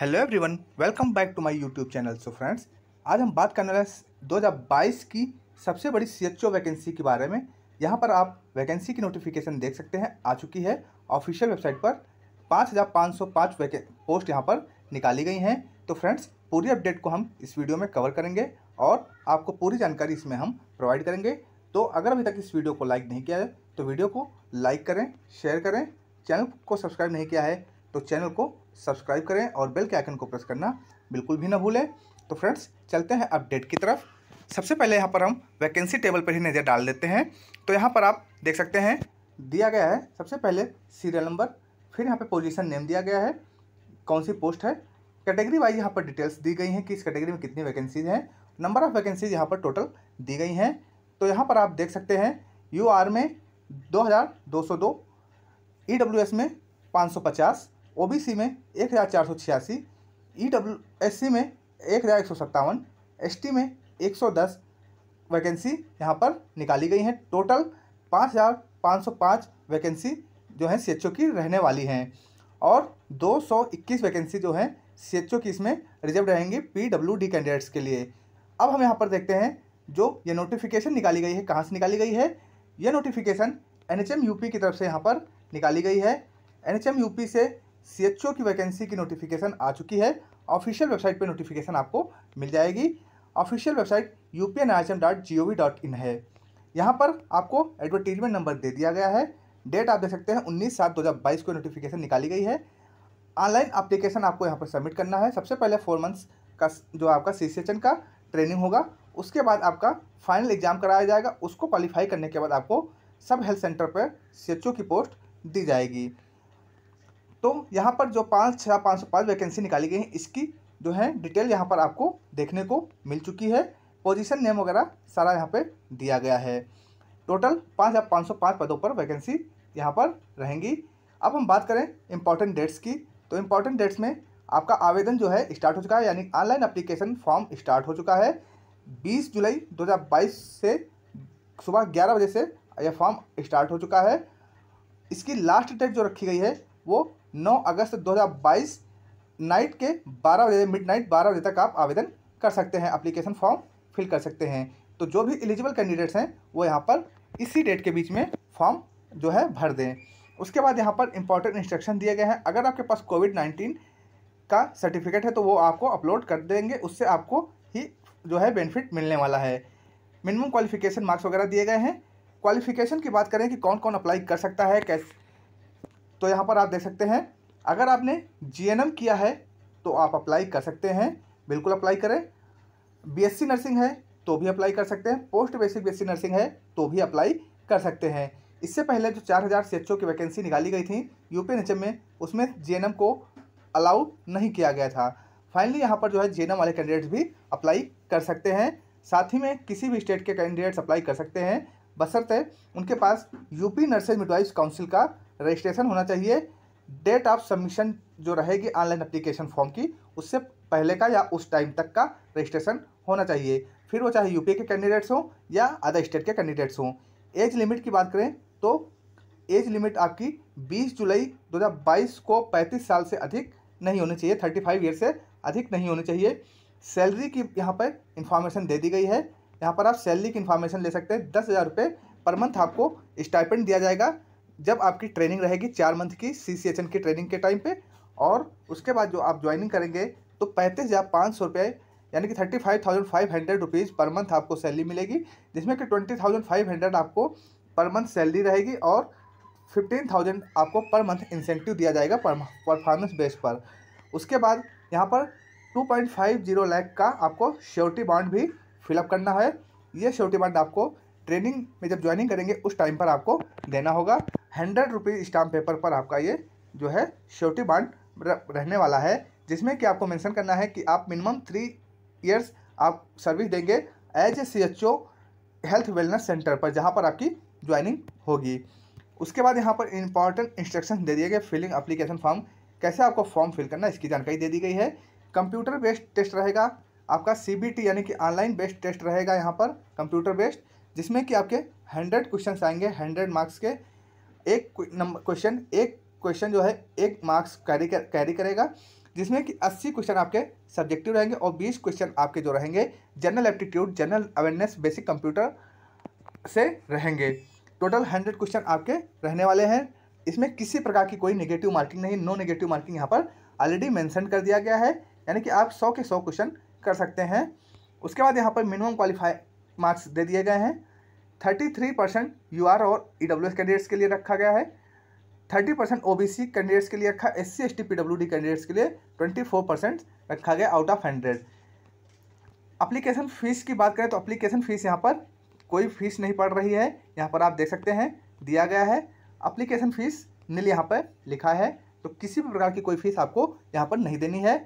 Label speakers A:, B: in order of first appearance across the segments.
A: hello everyone welcome back to my YouTube channel so friends आज हम बात करने वाले दो हज़ार बाईस की सबसे बड़ी सी एच वैकेंसी के बारे में यहाँ पर आप वैकेंसी की नोटिफिकेशन देख सकते हैं आ चुकी है ऑफिशियल वेबसाइट पर पाँच पाँच हज़ार सौ पाँच वैके पोस्ट यहाँ पर निकाली गई हैं तो फ्रेंड्स पूरी अपडेट को हम इस वीडियो में कवर करेंगे और आपको पूरी जानकारी इसमें हम प्रोवाइड करेंगे तो अगर अभी तक इस वीडियो को लाइक नहीं किया है तो वीडियो को लाइक करें शेयर करें चैनल को सब्सक्राइब नहीं किया है तो चैनल को सब्सक्राइब करें और बेल के आइकन को प्रेस करना बिल्कुल भी ना भूलें तो फ्रेंड्स चलते हैं अपडेट की तरफ सबसे पहले यहाँ पर हम वैकेंसी टेबल पर ही नज़र डाल देते हैं तो यहाँ पर आप देख सकते हैं दिया गया है सबसे पहले सीरियल नंबर फिर यहाँ पर पोजिशन नेम दिया गया है कौन सी पोस्ट है कैटेगरी वाइज यहाँ पर डिटेल्स दी गई हैं कि इस कैटेगरी में कितनी वैकेंसीज हैं नंबर ऑफ़ वैकेंसीज यहाँ पर टोटल दी गई हैं तो यहाँ पर आप देख सकते हैं यू आर में 2202 ईडब्ल्यूएस में 550 ओबीसी में एक हज़ार चार सौ छियासी ई डब्ल्यू एस सी में एक हज़ार एक सौ सत्तावन एस टी में एक सौ दस वैकेंसी यहाँ पर निकाली गई हैं टोटल पाँच हज़ार पाँच सौ पाँच वैकेंसी जो है सी की रहने वाली हैं और दो सौ इक्कीस वैकेंसी जो है सी एच की इसमें रिजर्व रहेंगी पी डब्ल्यू डी कैंडिडेट्स के लिए अब हम यहाँ पर देखते हैं जो ये नोटिफिकेशन निकाली गई है कहाँ से निकाली गई है ये notification N H M U P की तरफ से यहाँ पर निकाली गई है N H M U P से सी की वैकेंसी की नोटिफिकेशन आ चुकी है ऑफिशियल वेबसाइट पे नोटिफिकेशन आपको मिल जाएगी official website U P N I M dot G O V dot in है यहाँ पर आपको एडवर्टीजमेंट नंबर दे दिया गया है डेट आप देख सकते हैं उन्नीस सात दो हज़ार बाईस को नोटिफिकेशन निकाली गई है ऑनलाइन अप्लीकेशन आपको यहाँ पर सबमिट करना है सबसे पहले फोर मंथ्स का जो आपका सी का ट्रेनिंग होगा उसके बाद आपका फाइनल एग्ज़ाम कराया जाएगा उसको क्वालिफाई करने के बाद आपको सब हेल्थ सेंटर पर सी की पोस्ट दी जाएगी तो यहाँ पर जो पाँच छः पाँच सौ पाँच वैकेंसी निकाली गई है इसकी जो है डिटेल यहाँ पर आपको देखने को मिल चुकी है पोजीशन नेम वगैरह सारा यहाँ पे दिया गया है टोटल पाँच हज़ार पाँच सौ पाँच पदों पर वैकेंसी यहाँ पर रहेंगी अब हम बात करें इम्पॉर्टेंट डेट्स की तो इम्पॉर्टेंट डेट्स में आपका आवेदन जो है स्टार्ट हो चुका है यानी ऑनलाइन अप्लीकेशन फॉर्म स्टार्ट हो चुका है बीस जुलाई दो से सुबह ग्यारह बजे से यह फॉर्म स्टार्ट हो चुका है इसकी लास्ट डेट जो रखी गई है वो 9 अगस्त 2022 नाइट के 12 बजे मिड नाइट बारह बजे तक आप आवेदन कर सकते हैं अप्लीकेशन फॉर्म फिल कर सकते हैं तो जो भी एलिजिबल कैंडिडेट्स हैं वो यहाँ पर इसी डेट के बीच में फॉर्म जो है भर दें उसके बाद यहाँ पर इंपॉर्टेंट इंस्ट्रक्शन दिए गए हैं अगर आपके पास कोविड नाइन्टीन का सर्टिफिकेट है तो वो आपको अपलोड कर देंगे उससे आपको ही जो है बेनिफिट मिलने वाला है मिनिमम क्वालिफिकेशन मार्क्स वगैरह दिए गए हैं क्वालिफिकेशन की बात करें कि कौन कौन अप्लाई कर सकता है कैसे तो यहाँ पर आप देख सकते हैं अगर आपने जी किया है तो आप अप्लाई कर सकते हैं बिल्कुल अप्लाई करें बी नर्सिंग है तो भी अप्लाई कर सकते हैं पोस्ट बेसिक बी नर्सिंग है तो भी अप्लाई कर सकते हैं इससे पहले जो चार हज़ार सी की वैकेंसी निकाली गई थी यूपी एन में उसमें जे को अलाउ नहीं किया गया था फाइनली यहाँ पर जो है जे वाले कैंडिडेट्स भी अप्लाई कर सकते हैं साथ ही में किसी भी स्टेट के कैंडिडेट्स अप्लाई कर सकते हैं बसरते उनके पास यूपी नर्सेज मिडवाइज काउंसिल का रजिस्ट्रेशन होना चाहिए डेट ऑफ सबमिशन जो रहेगी ऑनलाइन अप्लीकेशन फॉर्म की उससे पहले का या उस टाइम तक का रजिस्ट्रेशन होना चाहिए फिर वो चाहे यूपी के कैंडिडेट्स हों या अदर स्टेट के कैंडिडेट्स हों एज लिमिट की बात करें तो एज लिमिट आपकी 20 जुलाई 2022 को 35 साल से अधिक नहीं होनी चाहिए 35 ईयर से अधिक नहीं होनी चाहिए सैलरी की यहाँ पर इंफॉर्मेशन दे दी गई है यहाँ पर आप सैलरी की इन्फॉर्मेशन ले सकते हैं दस हज़ार रुपये पर मंथ आपको स्टाइपेंट दिया जाएगा जब आपकी ट्रेनिंग रहेगी चार मंथ की सी सी एच एन की ट्रेनिंग के टाइम पे और उसके बाद जो आप ज्वाइनिंग करेंगे तो पैंतीस हज़ार पाँच सौ रुपये यानी कि thirty five thousand five hundred rupees per month आपको सैलरी मिलेगी जिसमें कि ट्वेंटी थाउजेंड फाइव हंड्रेड आपको पर मंथ सैलरी रहेगी और फिफ्टीन थाउजेंड आपको पर मंथ इंसेंटिव दिया जाएगा परफॉर्मेंस बेस पर उसके बाद यहाँ पर two point five zero lakh का आपको श्योरिटी बॉन्ड भी फिलअप करना है ये श्योरिटी बॉन्ड आपको ट्रेनिंग में जब ज्वाइनिंग करेंगे उस टाइम पर आपको देना होगा हंड्रेड रुपीज़ स्टाम्प पेपर पर आपका ये जो है श्योरिटी बॉन्ड रहने वाला है जिसमें कि आपको मेंशन करना है कि आप मिनिमम थ्री इयर्स आप सर्विस देंगे as a C H O health wellness centre पर जहाँ पर आपकी ज्वाइनिंग होगी उसके बाद यहाँ पर इंपॉर्टेंट इंस्ट्रक्शन दे दिए गए फिलिंग अप्लीकेशन फॉर्म कैसे आपको फॉर्म फिल करना इसकी जानकारी दे दी गई है कंप्यूटर बेस्ड टेस्ट रहेगा आपका सी यानी कि ऑनलाइन बेस्ड टेस्ट रहेगा यहाँ पर कंप्यूटर बेस्ड जिसमें कि आपके हंड्रेड क्वेश्चन आएंगे हंड्रेड मार्क्स के एक नंबर क्वेश्चन एक क्वेश्चन जो है एक मार्क्स कैरी कर, कैरी करेगा जिसमें कि 80 क्वेश्चन आपके सब्जेक्टिव रहेंगे और 20 क्वेश्चन आपके जो रहेंगे general aptitude general awareness basic computer से रहेंगे टोटल 100 क्वेश्चन आपके रहने वाले हैं इसमें किसी प्रकार की कोई नेगेटिव मार्किंग नहीं नो नेगेटिव मार्किंग यहाँ पर ऑलरेडी मैंसन कर दिया गया है यानी कि आप सौ के सौ क्वेश्चन कर सकते हैं उसके बाद यहाँ पर मिनिमम क्वालिफाई मार्क्स दे दिए गए हैं thirty three percent U R और ई डब्ल्यू एस कैंडिडेट्स के लिए रखा गया है thirty percent O B C candidates के लिए रखा S C S T P W D candidates के लिए ट्वेंटी फोर परसेंट रखा गया out of hundred application fees की बात करें तो अप्लीकेशन फ़ीस यहाँ पर कोई फीस नहीं पड़ रही है यहाँ पर आप देख सकते हैं दिया गया है अप्लीकेशन फ़ीस नील यहाँ पर लिखा है तो किसी भी प्रकार की कोई फीस आपको यहाँ पर नहीं देनी है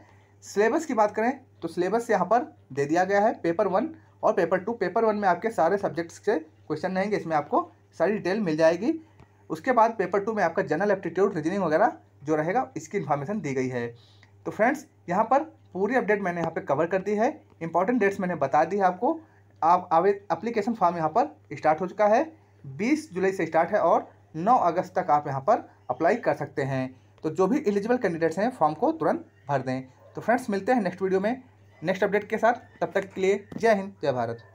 A: सिलेबस की बात करें तो सिलेबस यहाँ पर दे दिया गया है पेपर वन और पेपर टू पेपर वन में आपके सारे सब्जेक्ट्स के क्वेश्चन रहेंगे इसमें आपको सारी डिटेल मिल जाएगी उसके बाद पेपर टू में आपका जनरल एप्टीट्यूड रीजनिंग वगैरह जो रहेगा इसकी इन्फॉर्मेशन दी गई है तो फ्रेंड्स यहाँ पर पूरी अपडेट मैंने यहाँ पर कवर कर दी है इंपॉर्टेंट डेट्स मैंने बता दी है आपको आप आवे अप्लीकेशन फॉर्म यहाँ पर स्टार्ट हो चुका है बीस जुलाई से स्टार्ट है और नौ अगस्त तक आप यहाँ पर अप्लाई कर सकते हैं तो जो भी एलिजिबल कैंडिडेट्स हैं फॉर्म को तुरंत भर दें तो फ्रेंड्स मिलते हैं नेक्स्ट वीडियो में नेक्स्ट अपडेट के साथ तब तक के लिए जय हिंद जय भारत